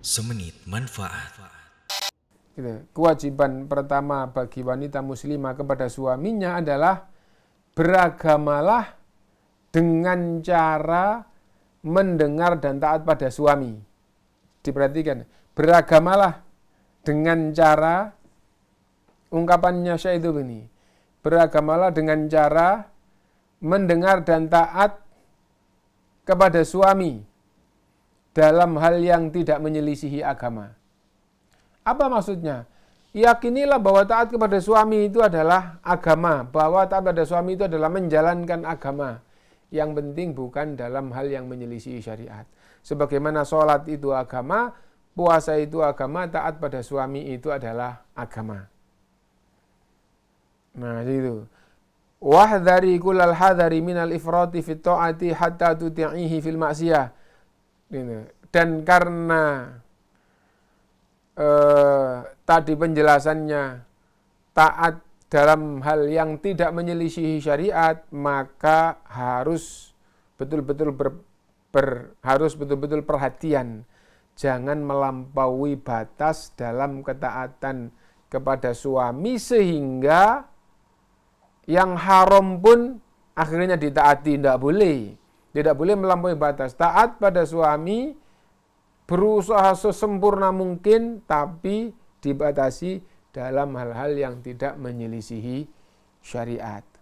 Semenit manfaat. Gitu. Kewajiban pertama bagi wanita muslimah kepada suaminya adalah beragamalah dengan cara mendengar dan taat pada suami. Diperhatikan, beragamalah dengan cara ungkapannya saya itu begini. Beragamalah dengan cara mendengar dan taat kepada suami dalam hal yang tidak menyelisihi agama. Apa maksudnya? Yakinilah bahwa taat kepada suami itu adalah agama, bahwa taat pada suami itu adalah menjalankan agama. Yang penting bukan dalam hal yang menyelisihi syariat. Sebagaimana sholat itu agama, puasa itu agama, taat pada suami itu adalah agama. Nah, itu. Wahdari kulal hadari minal ifrati fit ta'ati hatta tuti'ihi fil maksiyah ini Dan karena eh, tadi penjelasannya taat dalam hal yang tidak menyelisihi syariat, maka harus betul-betul ber, ber, harus betul-betul perhatian. Jangan melampaui batas dalam ketaatan kepada suami sehingga yang haram pun akhirnya ditaati tidak boleh. Tidak boleh melampaui batas. Taat pada suami, berusaha sesempurna mungkin, tapi dibatasi dalam hal-hal yang tidak menyelisihi syariat.